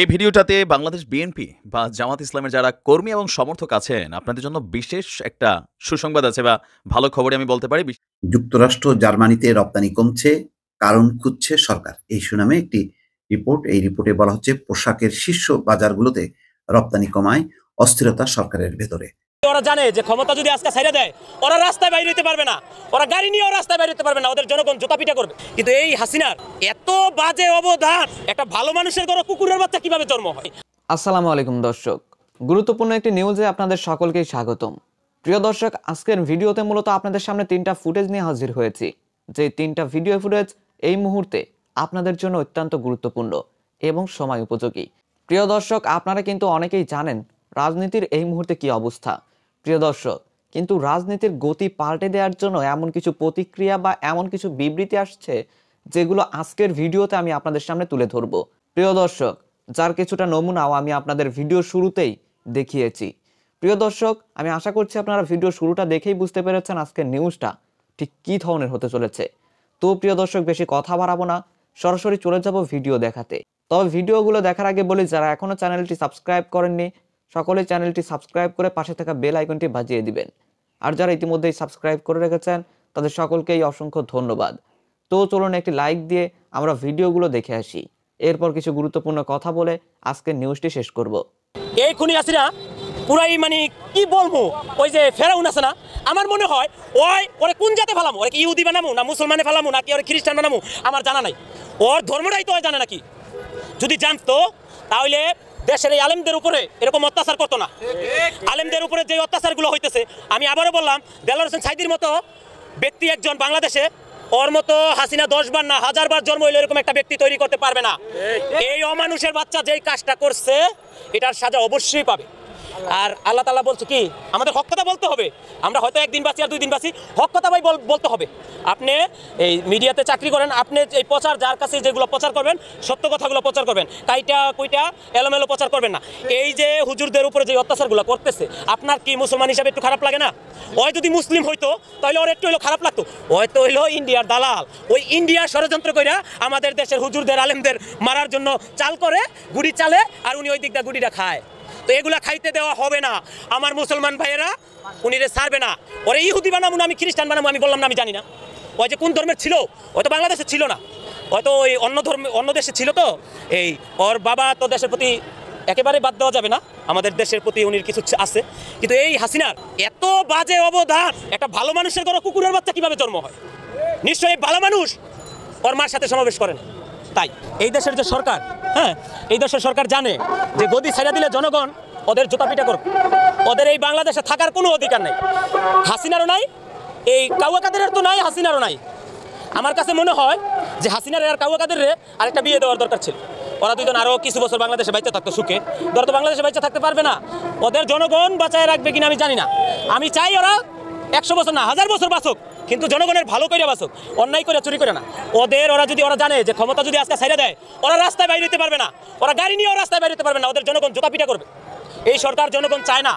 এই ভিডিওটাতে বাংলাদেশ বিএনপি বা জামাত ইসলামের যারা কর্মী এবং সমর্থক আছেন আপনাদের জন্য বিশেষ একটা সুসংবাদ আছে বা ভালো খবরে আমি বলতে পারি যুক্তরাষ্ট্র জার্মানিতে রপ্তানি কমছে কারণ খুঁজছে সরকার এই সুনামে একটি রিপোর্ট এই রিপোর্টে বলা হচ্ছে পোশাকের শীর্ষ বাজারগুলোতে রপ্তানি কমায় অস্থিরতা সরকারের ভেতরে ওরা জানে যে ক্ষমতা যদি আজকে সাইড়ে দেয় ওরা রাস্তায় বাইরে হইতে পারবে না ওরা গাড়ি নিয়েও রাস্তায় বাইরে হইতে পারবে না ওদের জনগণ জুতা পিঠা করবে কিন্তু এই হাসিনার এত বাজে অবদান একটা ভালো মানুষের ঘরে কুকুরের বাচ্চা কিভাবে জন্ম হয় আসসালামু আলাইকুম দর্শক গুরুত্বপূর্ণ একটি নিউজে আপনাদের সকলকেই স্বাগতম প্রিয় দর্শক আজকের ভিডিওতে মূলত আপনাদের সামনে তিনটা ফুটেজ নিয়ে হাজির হয়েছি যে তিনটা ভিডিও ফুটেজ এই মুহূর্তে আপনাদের জন্য অত্যন্ত গুরুত্বপূর্ণ এবং সময় উপযোগী প্রিয় দর্শক আপনারা কিন্তু অনেকেই জানেন রাজনীতির এই মুহূর্তে কি অবস্থা প্রিয় দর্শক কিন্তু রাজনীতির গতি পাল্টে দেওয়ার জন্য এমন কিছু প্রতিক্রিয়া বা এমন কিছু বিবৃতি আসছে যেগুলো আজকের ভিডিওতে আমি আপনাদের সামনে তুলে ধরব প্রিয় দর্শক যার কিছুটা নমুনাও আমি আপনাদের ভিডিও শুরুতেই দেখিয়েছি প্রিয় দর্শক আমি আশা করছি আপনারা ভিডিও শুরুটা দেখেই বুঝতে পেরেছেন আজকের নিউজটা ঠিক কী ধরনের হতে চলেছে তো প্রিয় দর্শক বেশি কথা বাড়াবো না সরাসরি চলে যাব ভিডিও দেখাতে তবে ভিডিওগুলো দেখার আগে বলি যারা এখনও চ্যানেলটি সাবস্ক্রাইব করেননি সকলে চ্যানেলটি সাবস্ক্রাইব করে পাশে থাকা বেল আইকনটি বাজিয়ে দিবেন আর যারা ইতিমধ্যেই সাবস্ক্রাইব করে রেখেছেন তাদের সকলকেই অসংখ্য ধন্যবাদ তো চলুন একটি লাইক দিয়ে আমরা ভিডিওগুলো দেখে আসি এরপর কিছু গুরুত্বপূর্ণ কথা বলে আজকে নিউজটি শেষ করব এই খুনি না পুরাই মানে কি বলবো ওই যে ফেরাউন আছে না আমার মনে হয় ওই ওরে কোন জাতে ফেলামো ওরে কি ইহুদি বানামো না মুসলমানে ফেলামো নাকি ওরে খ্রিস্টান বানামো আমার জানা নাই ওর ধর্মটাই তো জানে নাকি যদি জানতো তাহলে দেশের এই আলেমদের উপরে এরকম অত্যাচার করতো না আলেমদের উপরে যে অত্যাচারগুলো হইতেছে আমি আবারও বললাম দেলার হোসেন সাইদির মতো ব্যক্তি একজন বাংলাদেশে ওর মতো হাসিনা দশ বার না হাজার বার জন্ম হইলে এরকম একটা ব্যক্তি তৈরি করতে পারবে না এই অমানুষের বাচ্চা যেই কাজটা করছে এটার সাজা অবশ্যই পাবে আর আল্লাহ তালা বলছে কি আমাদের হক কথা বলতে হবে আমরা হয়তো একদিন বাসি আর দুই দিন বাসি হক কথা ভাই বলতে হবে আপনি এই মিডিয়াতে চাকরি করেন আপনি এই প্রচার যার কাছে যেগুলো প্রচার করবেন সত্য কথাগুলো প্রচার করবেন কাইটা কুইটা এলোমেলো প্রচার করবেন না এই যে হুজুরদের উপরে যে অত্যাচারগুলো করতেছে আপনার কি মুসলমান হিসাবে একটু খারাপ লাগে না ওই যদি মুসলিম হইতো তাহলে ওর একটু হইলো খারাপ লাগতো হয়তো হইলো ইন্ডিয়ার দালাল ওই ইন্ডিয়া ষড়যন্ত্র কইরা আমাদের দেশের হুজুরদের আলেমদের মারার জন্য চাল করে গুড়ি চালে আর উনি ওই দিকটা গুড়িটা খায় তো এগুলা খাইতে দেওয়া হবে না আমার মুসলমান ভাইয়েরা উনিরে ছাড়বে না ওরে ইহুদি বানাবো না আমি খ্রিস্টান বানাবো আমি বললাম না আমি জানি না ওই যে কোন ধর্মের ছিল হয়তো বাংলাদেশে ছিল না হয়তো ওই অন্য ধর্মে অন্য দেশে ছিল তো এই ওর বাবা তো দেশের প্রতি একেবারে বাদ দেওয়া যাবে না আমাদের দেশের প্রতি উনির কিছু আছে কিন্তু এই হাসিনার এত বাজে অবদান একটা ভালো মানুষের ধরো কুকুরের বাচ্চা কীভাবে জন্ম হয় নিশ্চয়ই ভালো মানুষ ওর মার সাথে সমাবেশ করেন তাই এই দেশের যে সরকার হ্যাঁ এই দেশের সরকার জানে যে গদি ছাড়া দিলে জনগণ ওদের পিটা করবে ওদের এই বাংলাদেশে থাকার কোনো অধিকার নাই হাসিনারও নাই এই কাউয়াকাদের তো নাই হাসিনারও নাই আমার কাছে মনে হয় যে হাসিনার আর কাউয়াকাদের আরেকটা বিয়ে দেওয়ার দরকার ছিল ওরা দুজন আরও কিছু বছর বাংলাদেশে বাঁচতে থাকতো সুখে ধরো তো বাংলাদেশে বাঁচতে থাকতে পারবে না ওদের জনগণ বাঁচায় রাখবে কিনা আমি জানি না আমি চাই ওরা একশো বছর না হাজার বছর বাঁচুক কিন্তু জনগণের ভালো করে বাসুক অন্যায় করে চুরি করে না ওদের ওরা যদি ওরা জানে যে ক্ষমতা যদি আজকে ছেড়ে দেয় ওরা রাস্তায় বাইরে হতে পারবে না ওরা গাড়ি নিয়েও রাস্তায় বাইরে হতে পারবে না ওদের জনগণ জোতাপিটা করবে এই সরকার জনগণ চায় না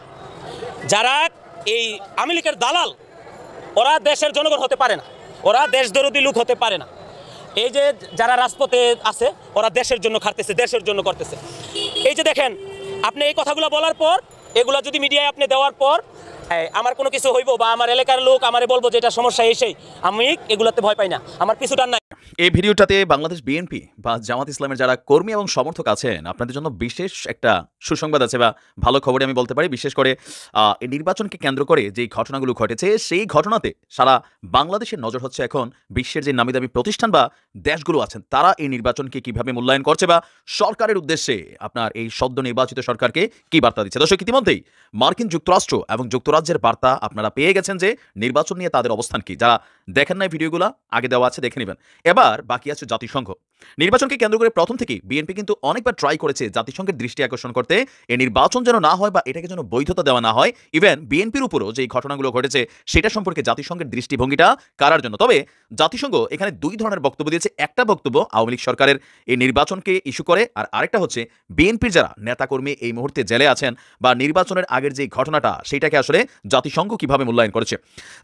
যারা এই আওয়ামী দালাল ওরা দেশের জনগণ হতে পারে না ওরা দেশদরদি লোক হতে পারে না এই যে যারা রাজপথে আছে ওরা দেশের জন্য খাটতেছে দেশের জন্য করতেছে এই যে দেখেন আপনি এই কথাগুলো বলার পর এগুলো যদি মিডিয়ায় আপনি দেওয়ার পর আমার কোনো কিছু হইব বা আমার এলাকার লোক আমারে বলবো যে এটা সমস্যা এসেই আমি এগুলাতে ভয় পাই না আমার পিছুটার নাই এই ভিডিওটাতে বাংলাদেশ বিএনপি বা জামাত ইসলামের যারা কর্মী এবং সমর্থক আছেন আপনাদের জন্য বিশেষ একটা সুসংবাদ আছে বা ভালো খবরে আমি বলতে পারি বিশেষ করে এই নির্বাচনকে কেন্দ্র করে যে ঘটনাগুলো ঘটেছে সেই ঘটনাতে সারা বাংলাদেশের নজর হচ্ছে এখন বিশ্বের যে নামি দামি প্রতিষ্ঠান বা দেশগুলো আছেন তারা এই নির্বাচনকে কিভাবে মূল্যায়ন করছে বা সরকারের উদ্দেশ্যে আপনার এই সদ্য নির্বাচিত সরকারকে কি বার্তা দিচ্ছে দর্শক ইতিমধ্যেই মার্কিন যুক্তরাষ্ট্র এবং যুক্তরাজ্যের বার্তা আপনারা পেয়ে গেছেন যে নির্বাচন নিয়ে তাদের অবস্থান কি যারা দেখেন না ভিডিওগুলো আগে দেওয়া আছে দেখে নেবেন এবার আর বাকি আছে জাতিসংঘ নির্বাচনকে কেন্দ্র করে প্রথম থেকেই বিএনপি কিন্তু অনেকবার ট্রাই করেছে জাতিসংঘের দৃষ্টি আকর্ষণ করতে এ নির্বাচন যেন না হয় বা এটাকে যেন বৈধতা দেওয়া না হয় ইভেন বিএনপির উপরও যে ঘটনাগুলো ঘটেছে সেটা সম্পর্কে জাতিসংঘের দৃষ্টিভঙ্গিটা কারার জন্য তবে জাতিসংঘ এখানে দুই ধরনের বক্তব্য দিয়েছে একটা বক্তব্য আওয়ামী লীগ সরকারের এই নির্বাচনকে ইস্যু করে আর আরেকটা হচ্ছে বিএনপির যারা নেতাকর্মী এই মুহূর্তে জেলে আছেন বা নির্বাচনের আগের যে ঘটনাটা সেটাকে আসলে জাতিসংঘ কিভাবে মূল্যায়ন করেছে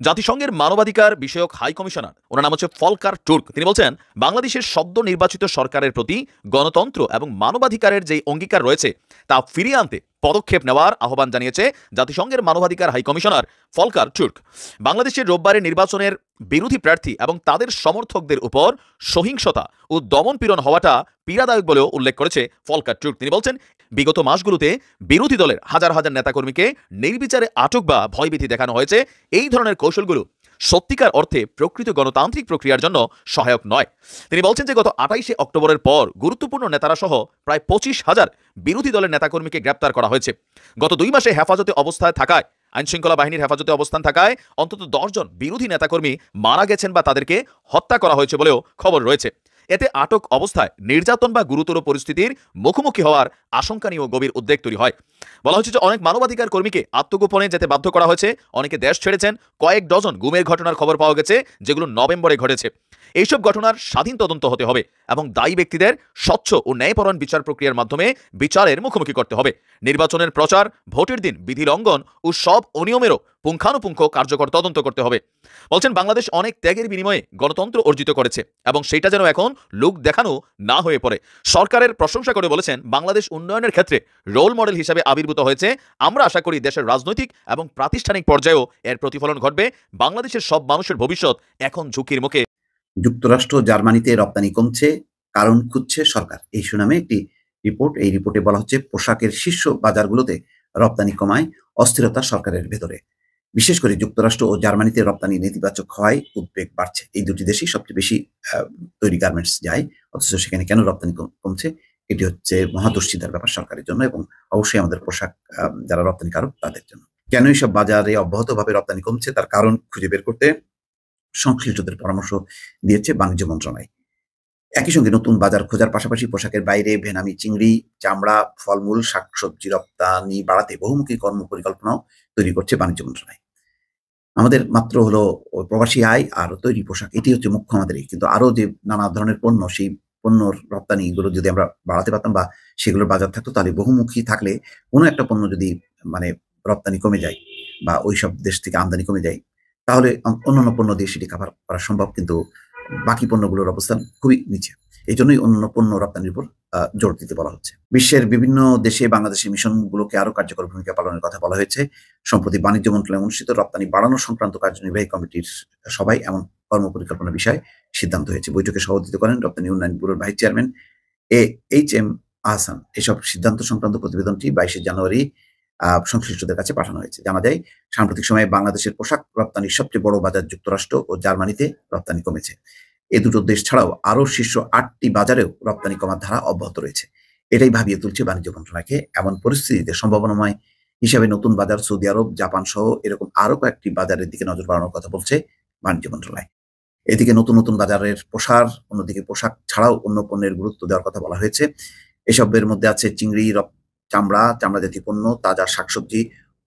জাতিসংঘের মানবাধিকার বিষয়ক হাই কমিশনার ওনার নাম হচ্ছে ফলকার টুর্ক তিনি বলছেন বাংলাদেশের সদ্য নির্বাচন নির্বাচিত সরকারের প্রতি গণতন্ত্র এবং মানবাধিকারের যে অঙ্গীকার রয়েছে তা ফিরিয়ে আনতে পদক্ষেপ নেওয়ার আহ্বান জানিয়েছে জাতিসংঘের মানবাধিকার হাইকমিশনার ফলকার টুর্ক বাংলাদেশের রোববারের নির্বাচনের বিরোধী প্রার্থী এবং তাদের সমর্থকদের উপর সহিংসতা ও দমনপীড়ন হওয়াটা পীড়াদায়ক বলেও উল্লেখ করেছে ফলকার টুর্ক তিনি বলছেন বিগত মাসগুলোতে বিরোধী দলের হাজার হাজার নেতাকর্মীকে নির্বিচারে আটক বা ভয়ভীতি দেখানো হয়েছে এই ধরনের কৌশলগুলো সত্যিকার অর্থে প্রকৃত গণতান্ত্রিক প্রক্রিয়ার জন্য সহায়ক নয় তিনি বলছেন যে গত আঠাইশে অক্টোবরের পর গুরুত্বপূর্ণ নেতারা সহ প্রায় পঁচিশ হাজার বিরোধী দলের নেতাকর্মীকে গ্রেপ্তার করা হয়েছে গত দুই মাসে হেফাজতে অবস্থায় থাকায় আইনশৃঙ্খলা বাহিনীর হেফাজতে অবস্থান থাকায় অন্তত দশজন বিরোধী নেতাকর্মী মারা গেছেন বা তাদেরকে হত্যা করা হয়েছে বলেও খবর রয়েছে এতে আটক অবস্থায় নির্যাতন বা গুরুতর পরিস্থিতির মুখোমুখি হওয়ার আশঙ্কা নিয়েও গভীর উদ্বেগ তৈরি হয় বলা হচ্ছে যে অনেক মানবাধিকার কর্মীকে আত্মগোপনে যেতে বাধ্য করা হয়েছে অনেকে দেশ ছেড়েছেন কয়েক ডজন গুমের ঘটনার খবর পাওয়া গেছে যেগুলো নভেম্বরে ঘটেছে এইসব ঘটনার স্বাধীন তদন্ত হতে হবে এবং দায়ী ব্যক্তিদের স্বচ্ছ ও ন্যায়পরণ বিচার প্রক্রিয়ার মাধ্যমে বিচারের মুখোমুখি করতে হবে নির্বাচনের প্রচার ভোটের দিন বিধি লঙ্ঘন ও সব অনিয়মেরও পুঙ্খানুপুঙ্খ কার্যকর তদন্ত করতে হবে বলছেন বাংলাদেশ অনেক ত্যাগের বিনিময়ে গণতন্ত্র অর্জিত করেছে এবং সেটা যেন এখন লোক দেখানো না হয়ে পড়ে সরকারের প্রশংসা করে বলেছেন বাংলাদেশ উন্নয়নের ক্ষেত্রে রোল মডেল হিসাবে আবির্ভূত হয়েছে আমরা আশা করি দেশের রাজনৈতিক এবং প্রাতিষ্ঠানিক পর্যায়েও এর প্রতিফলন ঘটবে বাংলাদেশের সব মানুষের ভবিষ্যৎ এখন ঝুঁকির মুখে যুক্তরাষ্ট্র জার্মানিতে রপ্তানি কমছে কারণ খুঁজছে সরকার এই সুনামে একটি রিপোর্ট এই রিপোর্টে বলা হচ্ছে পোশাকের শীর্ষ বাজারগুলোতে রপ্তানি কমায় অস্থিরতা সরকারের ভেতরে বিশেষ করে যুক্তরাষ্ট্র ও জার্মানিতে রপ্তানি নেতিবাচক হওয়ায় উদ্বেগ বাড়ছে এই দুটি দেশেই সবচেয়ে বেশি তৈরি গার্মেন্টস যায় অথচ সেখানে কেন রপ্তানি কমছে এটি হচ্ছে মহাদুশ্চিন্তার ব্যাপার সরকারের জন্য এবং অবশ্যই আমাদের পোশাক যারা রপ্তানিকারক তাদের জন্য কেন এইসব বাজারে অব্যাহতভাবে রপ্তানি কমছে তার কারণ খুঁজে বের করতে সংশ্লিষ্টদের পরামর্শ দিয়েছে বাণিজ্য মন্ত্রণালয় একই সঙ্গে নতুন বাজার খোঁজার পাশাপাশি পোশাকের বাইরে ভেনামি চিংড়ি চামড়া ফলমূল শাকসবজি রপ্তানি বাড়াতে বহুমুখী কর্ম পরিকল্পনাও তৈরি করছে বাণিজ্য মন্ত্রণালয় আমাদের মাত্র হলো প্রবাসী আয় আর তৈরি পোশাক এটি হচ্ছে মুখ্য আমাদের কিন্তু আরও যে নানা ধরনের পণ্য সেই পণ্যর এগুলো যদি আমরা বাড়াতে পারতাম বা সেগুলোর বাজার থাকতো তাহলে বহুমুখী থাকলে কোনো একটা পণ্য যদি মানে রপ্তানি কমে যায় বা ওই সব দেশ থেকে আমদানি কমে যায় তাহলে অন্যান্য পণ্য দিয়ে সেটি কাভার করা সম্ভব কিন্তু বাকি পণ্যগুলোর অবস্থান খুবই নিচে এই জন্যই অন্য পণ্য রপ্তানির উপর জোর দিতে বলা হচ্ছে বিশ্বের বিভিন্ন দেশে বাংলাদেশের মিশনগুলোকে আরও কার্যকর ভূমিকা পালনের কথা বলা হয়েছে সম্প্রতি বাণিজ্য মন্ত্রণালয়ে অনুষ্ঠিত রপ্তানি বাড়ানো সংক্রান্ত কার্যনির্বাহী কমিটির সবাই এমন কর্ম পরিকল্পনা বিষয়ে সিদ্ধান্ত হয়েছে বৈঠকে সভাপতিত্ব করেন রপ্তানি উন্নয়ন ব্যুরোর vice chairman A H M Ahsan এসব সিদ্ধান্ত সংক্রান্ত প্রতিবেদনটি বাইশে জানুয়ারি সংশ্লিষ্টদের কাছে পাঠানো হয়েছে জানা যায় সাম্প্রতিক সময়ে বাংলাদেশের পোশাক রপ্তানির সবচেয়ে বড় বাজার যুক্তরাষ্ট্র ও জার্মানিতে রপ্তানি কমেছে এ দুটো দেশ ছাড়াও আরও শীর্ষ আটটি বাজারেও রপ্তানি কমার ধারা অব্যাহত রয়েছে এটাই ভাবিয়ে তুলছে বাণিজ্য মন্ত্রণালয়কে এমন পরিস্থিতিতে সম্ভাবনাময় হিসাবে নতুন বাজার সৌদি আরব জাপান সহ এরকম আরও কয়েকটি বাজারের দিকে নজর বাড়ানোর কথা বলছে বাণিজ্য মন্ত্রণালয় এদিকে নতুন নতুন বাজারের প্রসার অন্যদিকে পোশাক ছাড়াও অন্য পণ্যের গুরুত্ব দেওয়ার কথা বলা হয়েছে এসবের মধ্যে আছে চিংড়ি চামড়া চামড়া জাতীয় পণ্য তাজা শাকসবজি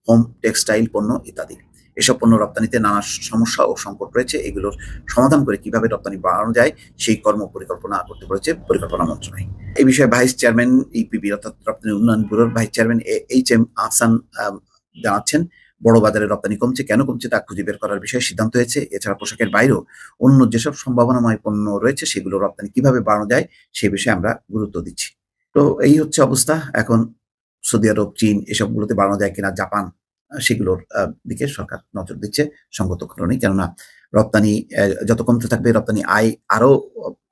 হোম টেক্সটাইল পণ্য ইত্যাদি এসব পণ্য রপ্তানিতে নানা সমস্যা ও সংকট রয়েছে এগুলোর সমাধান করে কিভাবে রপ্তানি বাড়ানো যায় সেই কর্ম পরিকল্পনা করতে পেরেছে পরিকল্পনা মন্ত্রণালয় এই বিষয়ে ভাইস চেয়ারম্যান ইপিবি অর্থাৎ রপ্তানি উন্নয়ন ব্যুরোর vice chairman H M Ahsan জানাচ্ছেন বড় বাজারে রপ্তানি কমছে কেন কমছে তা খুঁজে বের করার বিষয়ে সিদ্ধান্ত হয়েছে এছাড়া পোশাকের বাইরেও অন্য যেসব সম্ভাবনাময় পণ্য রয়েছে সেগুলো রপ্তানি কিভাবে বাড়ানো যায় সেই বিষয়ে আমরা গুরুত্ব দিচ্ছি তো এই হচ্ছে অবস্থা এখন সৌদি আরব চীন এসবগুলোতে বাড়ানো যায় কিনা জাপান সেগুলোর দিকে সরকার নজর দিচ্ছে সঙ্গত কারণে কেননা রপ্তানি যত কমতে থাকবে রপ্তানি আয় আরও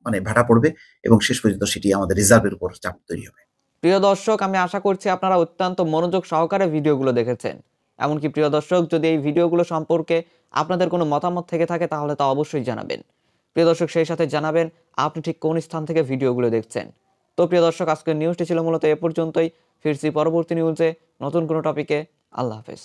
মানে ভাটা পড়বে এবং শেষ পর্যন্ত সেটি আমাদের রিজার্ভের উপর চাপ তৈরি হবে প্রিয় দর্শক আমি আশা করছি আপনারা অত্যন্ত মনোযোগ সহকারে ভিডিওগুলো দেখেছেন এমনকি প্রিয় দর্শক যদি এই ভিডিওগুলো সম্পর্কে আপনাদের কোনো মতামত থেকে থাকে তাহলে তা অবশ্যই জানাবেন প্রিয় দর্শক সেই সাথে জানাবেন আপনি ঠিক কোন স্থান থেকে ভিডিওগুলো দেখছেন তো প্রিয় দর্শক আজকের নিউজটি ছিল মূলত এ পর্যন্তই ফিরছি পরবর্তী নিউজে নতুন কোনো টপিকে আল্লাহ হাফেজ